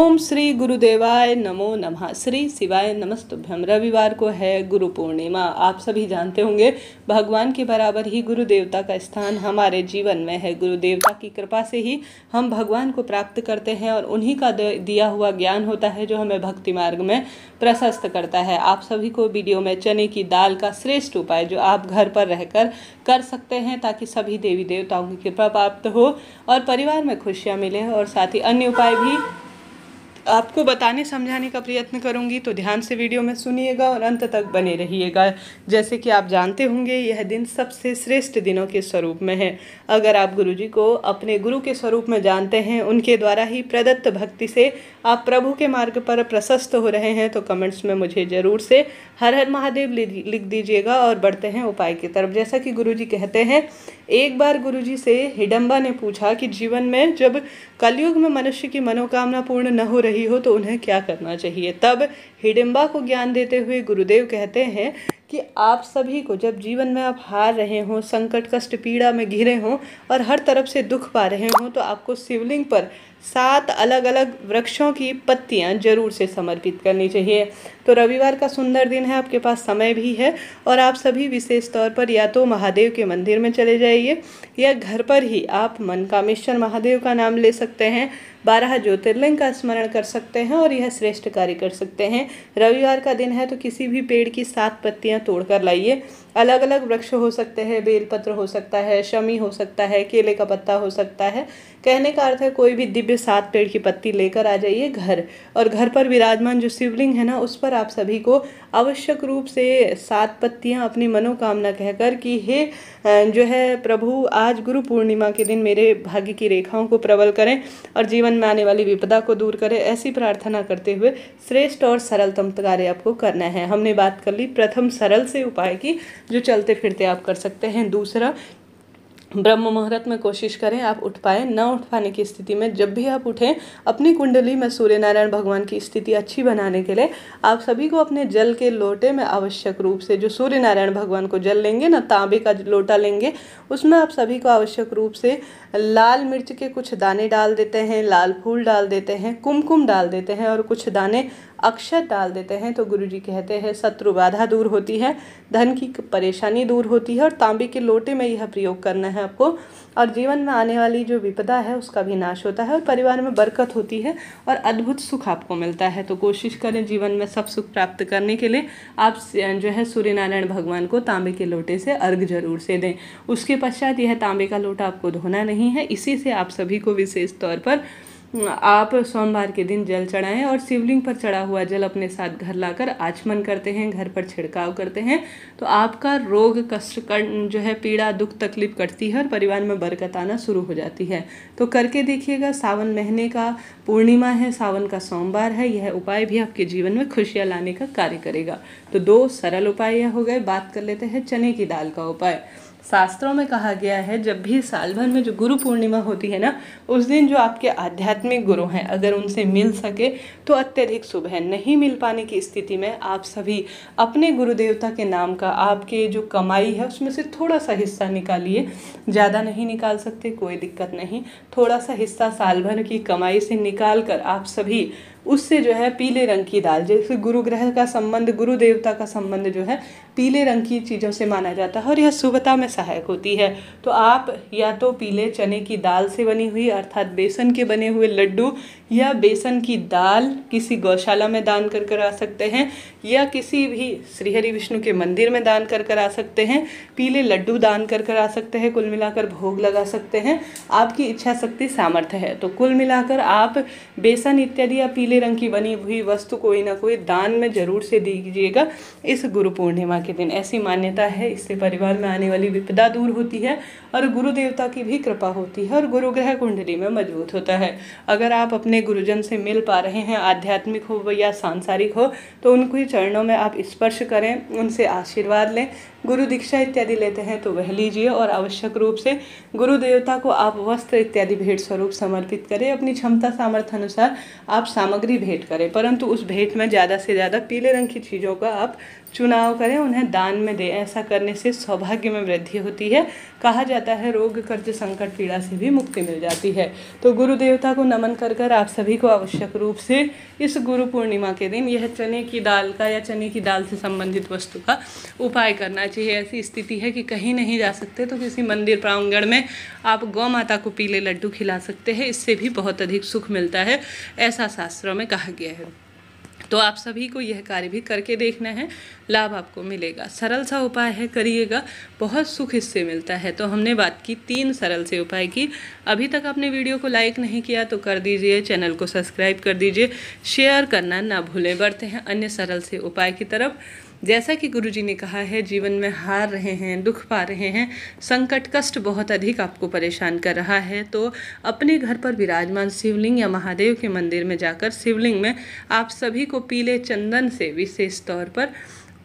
ओम श्री गुरुदेवाय नमो नमः श्री शिवाय नमस्तुभ्यम रविवार को है गुरु पूर्णिमा आप सभी जानते होंगे भगवान के बराबर ही गुरु देवता का स्थान हमारे जीवन में है गुरु देवता की कृपा से ही हम भगवान को प्राप्त करते हैं और उन्हीं का दिया हुआ ज्ञान होता है जो हमें भक्ति मार्ग में प्रशस्त करता है आप सभी को वीडियो में चने की दाल का श्रेष्ठ उपाय जो आप घर पर रहकर कर सकते हैं ताकि सभी देवी देवताओं की कृपा प्राप्त हो और परिवार में खुशियाँ मिले और साथ ही अन्य उपाय भी आपको बताने समझाने का प्रयत्न करूँगी तो ध्यान से वीडियो में सुनिएगा और अंत तक बने रहिएगा जैसे कि आप जानते होंगे यह दिन सबसे श्रेष्ठ दिनों के स्वरूप में है अगर आप गुरु जी को अपने गुरु के स्वरूप में जानते हैं उनके द्वारा ही प्रदत्त भक्ति से आप प्रभु के मार्ग पर प्रशस्त हो रहे हैं तो कमेंट्स में मुझे ज़रूर से हर हर महादेव लिख दीजिएगा और बढ़ते हैं उपाय की तरफ जैसा कि गुरु जी कहते हैं एक बार गुरु जी से हिडम्बा ने पूछा कि जीवन में जब कलयुग में मनुष्य की मनोकामना पूर्ण न हो रही हो तो उन्हें क्या करना चाहिए तब हिडम्बा को ज्ञान देते हुए गुरुदेव कहते हैं कि आप सभी को जब जीवन में आप हार रहे हों संकट कष्ट पीड़ा में घिरे हों और हर तरफ से दुख पा रहे हों तो आपको शिवलिंग पर सात अलग अलग वृक्षों की पत्तियां जरूर से समर्पित करनी चाहिए तो रविवार का सुंदर दिन है आपके पास समय भी है और आप सभी विशेष तौर पर या तो महादेव के मंदिर में चले जाइए या घर पर ही आप मनकामेश्वर महादेव का नाम ले सकते हैं बारह ज्योतिर्लिंग का स्मरण कर सकते हैं और यह श्रेष्ठ कार्य कर सकते हैं रविवार का दिन है तो किसी भी पेड़ की सात पत्तियां तोड़कर लाइए अलग अलग वृक्ष हो सकते हैं बेलपत्र हो सकता है शमी हो सकता है केले का पत्ता हो सकता है कहने का अर्थ है कोई भी दिव्य सात पेड़ की पत्ती लेकर आ जाइए घर और घर पर विराजमान जो शिवलिंग है ना उस पर आप सभी को आवश्यक रूप से सात पत्तियाँ अपनी मनोकामना कहकर कि हे जो है प्रभु आज गुरु पूर्णिमा के दिन मेरे भाग्य की रेखाओं को प्रबल करें और जीवन में आने वाली विपदा को दूर करें ऐसी प्रार्थना करते हुए श्रेष्ठ और सरलतम कार्य आपको करना है हमने बात कर ली प्रथम सरल से उपाय की जो चलते फिरते आप कर सकते हैं दूसरा ब्रह्म मुहूर्त में कोशिश करें आप उठ पाए न उठ पाने की स्थिति में जब भी आप उठें अपनी कुंडली में सूर्य नारायण भगवान की स्थिति अच्छी बनाने के लिए आप सभी को अपने जल के लोटे में आवश्यक रूप से जो सूर्य नारायण भगवान को जल लेंगे ना तांबे का लोटा लेंगे उसमें आप सभी को आवश्यक रूप से लाल मिर्च के कुछ दाने डाल देते हैं लाल फूल डाल देते हैं कुमकुम डाल देते हैं और कुछ दाने अक्षत डाल देते हैं तो गुरु जी कहते हैं शत्रु बाधा दूर होती है धन की परेशानी दूर होती है और तांबे के लोटे में यह प्रयोग करना है है आपको और जीवन में आने वाली जो विपदा है उसका भी नाश होता है और परिवार में बरकत होती है और अद्भुत सुख आपको मिलता है तो कोशिश करें जीवन में सब सुख प्राप्त करने के लिए आप जो है सूर्य नारायण भगवान को तांबे के लोटे से अर्घ जरूर से दें उसके पश्चात यह तांबे का लोटा आपको धोना नहीं है इसी से आप सभी को विशेष तौर पर आप सोमवार के दिन जल चढ़ाएं और शिवलिंग पर चढ़ा हुआ जल अपने साथ घर लाकर आचमन करते हैं घर पर छिड़काव करते हैं तो आपका रोग कष्ट जो है पीड़ा दुख तकलीफ कटती है और परिवार में बरकत आना शुरू हो जाती है तो करके देखिएगा सावन महीने का पूर्णिमा है सावन का सोमवार है यह उपाय भी आपके जीवन में खुशियाँ लाने का कार्य करेगा तो दो सरल उपाय यह हो गए बात कर लेते हैं चने की दाल का उपाय शास्त्रों में कहा गया है जब भी साल भर में जो गुरु पूर्णिमा होती है ना उस दिन जो आपके आध्यात्मिक गुरु हैं अगर उनसे मिल सके तो अत्यधिक शुभ है नहीं मिल पाने की स्थिति में आप सभी अपने गुरु देवता के नाम का आपके जो कमाई है उसमें से थोड़ा सा हिस्सा निकालिए ज़्यादा नहीं निकाल सकते कोई दिक्कत नहीं थोड़ा सा हिस्सा साल भर की कमाई से निकाल कर आप सभी उससे जो है पीले रंग की दाल जैसे गुरु ग्रह का संबंध गुरु देवता का संबंध जो है पीले रंग की चीज़ों से माना जाता है और यह शुभता में सहायक होती है तो आप या तो पीले चने की दाल से बनी हुई अर्थात बेसन के बने हुए लड्डू या बेसन की दाल किसी गौशाला में दान कर कर आ सकते हैं या किसी भी श्रीहरि विष्णु के मंदिर में दान कर कर आ सकते हैं पीले लड्डू दान कर कर आ सकते हैं कुल मिलाकर भोग लगा सकते हैं आपकी इच्छा शक्ति सामर्थ्य है तो कुल मिलाकर आप बेसन इत्यादि या पीले रंग की बनी हुई वस्तु कोई ना कोई दान में ज़रूर से दीजिएगा इस गुरु पूर्णिमा के दिन ऐसी मान्यता है इससे परिवार में आने वाली विपदा दूर होती है और गुरु देवता की भी कृपा होती है और गुरु ग्रह कुंडली में मजबूत होता है अगर आप अपने अपने गुरुजन से मिल पा रहे हैं आध्यात्मिक हो या सांसारिक हो तो उनके चरणों में आप स्पर्श करें उनसे आशीर्वाद लें गुरु दीक्षा इत्यादि लेते हैं तो वह लीजिए और आवश्यक रूप से गुरु देवता को आप वस्त्र इत्यादि भेंट स्वरूप समर्पित करें अपनी क्षमता सामर्थ्य अनुसार आप सामग्री भेंट करें परंतु उस भेंट में ज़्यादा से ज़्यादा पीले रंग की चीज़ों का आप चुनाव करें उन्हें दान में दें ऐसा करने से सौभाग्य में वृद्धि होती है कहा जाता है रोग कर्ज संकट पीड़ा से भी मुक्ति मिल जाती है तो गुरु देवता को नमन कर कर आप आप सभी को आवश्यक रूप से इस गुरु पूर्णिमा के दिन यह चने की दाल का या चने की दाल से संबंधित वस्तु का उपाय करना चाहिए ऐसी स्थिति है कि कहीं नहीं जा सकते तो किसी मंदिर प्रांगण में आप गौ माता को पीले लड्डू खिला सकते हैं इससे भी बहुत अधिक सुख मिलता है ऐसा शास्त्रों में कहा गया है तो आप सभी को यह कार्य भी करके देखना है लाभ आपको मिलेगा सरल सा उपाय है करिएगा बहुत सुख इससे मिलता है तो हमने बात की तीन सरल से उपाय की अभी तक आपने वीडियो को लाइक नहीं किया तो कर दीजिए चैनल को सब्सक्राइब कर दीजिए शेयर करना ना भूलें बढ़ते हैं अन्य सरल से उपाय की तरफ जैसा कि गुरु जी ने कहा है जीवन में हार रहे हैं दुख पा रहे हैं संकट कष्ट बहुत अधिक आपको परेशान कर रहा है तो अपने घर पर विराजमान शिवलिंग या महादेव के मंदिर में जाकर शिवलिंग में आप सभी को पीले चंदन से विशेष तौर पर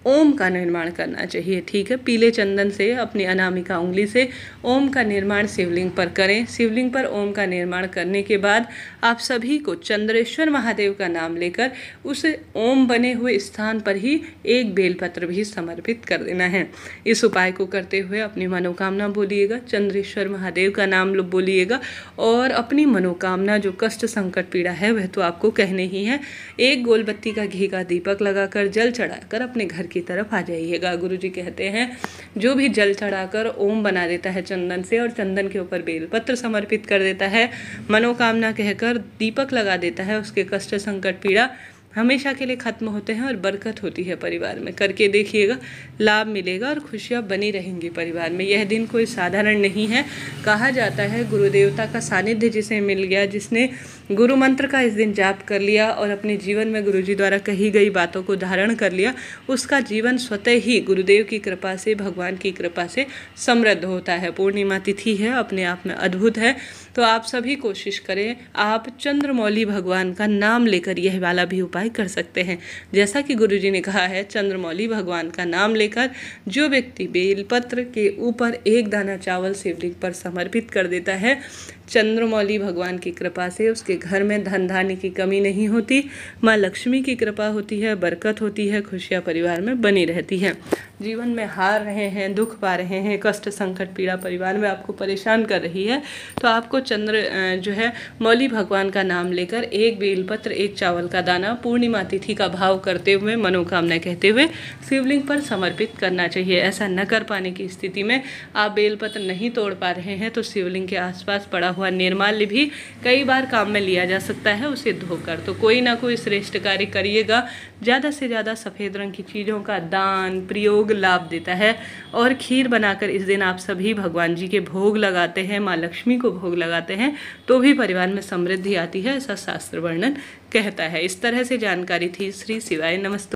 ओम का निर्माण करना चाहिए ठीक है पीले चंदन से अपनी अनामिका उंगली से ओम का निर्माण शिवलिंग पर करें शिवलिंग पर ओम का निर्माण करने के बाद आप सभी को चंद्रेश्वर महादेव का नाम लेकर उस ओम बने हुए स्थान पर ही एक बेलपत्र भी समर्पित कर देना है इस उपाय को करते हुए अपनी मनोकामना बोलिएगा चंद्रेश्वर महादेव का नाम बोलिएगा और अपनी मनोकामना जो कष्ट संकट पीड़ा है वह तो आपको कहने ही है एक गोलबत्ती का घी का दीपक लगाकर जल चढ़ाकर अपने घर की तरफ आ जाइएगा गुरु जी कहते हैं जो भी जल चढ़ाकर ओम बना देता है चंदन से और चंदन के ऊपर बेलपत्र समर्पित कर देता है मनोकामना कहकर दीपक लगा देता है उसके कष्ट संकट पीड़ा हमेशा के लिए ख़त्म होते हैं और बरकत होती है परिवार में करके देखिएगा लाभ मिलेगा और खुशियाँ बनी रहेंगी परिवार में यह दिन कोई साधारण नहीं है कहा जाता है गुरुदेवता का सानिध्य जिसे मिल गया जिसने गुरु मंत्र का इस दिन जाप कर लिया और अपने जीवन में गुरु जी द्वारा कही गई बातों को धारण कर लिया उसका जीवन स्वतः ही गुरुदेव की कृपा से भगवान की कृपा से समृद्ध होता है पूर्णिमा तिथि है अपने आप में अद्भुत है तो आप सभी कोशिश करें आप चंद्रमौली भगवान का नाम लेकर यह वाला भी उपाय उपाय कर सकते हैं जैसा कि गुरु जी ने कहा है चंद्रमौली भगवान का नाम लेकर जो व्यक्ति बेलपत्र के ऊपर एक दाना चावल शिवलिंग पर समर्पित कर देता है चंद्रमौली भगवान की कृपा से उसके घर में धन धान्य की कमी नहीं होती माँ लक्ष्मी की कृपा होती है बरकत होती है खुशियाँ परिवार में बनी रहती है जीवन में हार रहे हैं दुख पा रहे हैं कष्ट संकट पीड़ा परिवार में आपको परेशान कर रही है तो आपको चंद्र जो है मौली भगवान का नाम लेकर एक बेलपत्र एक चावल का दाना पूर्णिमा तिथि का भाव करते हुए मनोकामना कहते हुए शिवलिंग पर समर्पित करना चाहिए ऐसा न कर पाने की स्थिति में आप बेलपत्र नहीं तोड़ पा रहे हैं तो शिवलिंग के आसपास पड़ा हुआ निर्माल्य भी कई बार काम में लिया जा सकता है उसे धोकर तो कोई ना कोई श्रेष्ठ कार्य करिएगा ज़्यादा से ज़्यादा सफ़ेद रंग की चीज़ों का दान प्रयोग लाभ देता है और खीर बनाकर इस दिन आप सभी भगवान जी के भोग लगाते हैं माँ लक्ष्मी को भोग लगाते हैं तो भी परिवार में समृद्धि आती है ऐसा शास्त्र वर्णन कहता है इस तरह से जानकारी थी श्री शिवाय नमस्ते